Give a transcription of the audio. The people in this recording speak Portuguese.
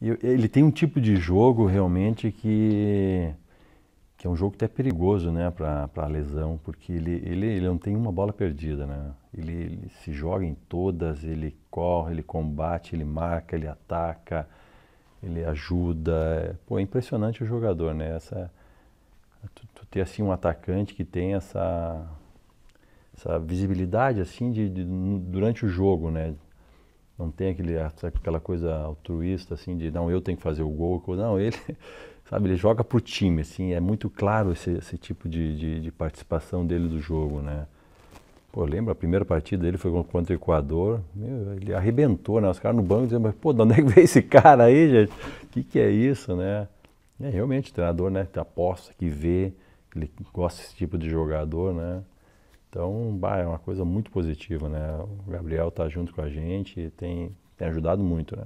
ele tem um tipo de jogo realmente que, que é um jogo até perigoso né, para a lesão, porque ele, ele, ele não tem uma bola perdida. Né? Ele, ele se joga em todas, ele corre, ele combate, ele marca, ele ataca, ele ajuda. Pô, é impressionante o jogador, né? Essa, tu, tu ter assim um atacante que tem essa, essa visibilidade assim de, de durante o jogo, né? Não tem aquele, aquela coisa altruísta, assim, de não, eu tenho que fazer o gol. Não, ele, sabe, ele joga pro time, assim. É muito claro esse, esse tipo de, de, de, participação dele do jogo, né? Pô, lembra a primeira partida dele foi contra o Equador. Meu, ele arrebentou, né? Os caras no banco dizendo, mas pô, de onde é que veio esse cara aí, gente? O que, que é isso, né? É realmente o treinador, né? Aposta que vê, ele gosta desse tipo de jogador, né? Então, bah, é uma coisa muito positiva, né? O Gabriel tá junto com a gente e tem, tem ajudado muito, né?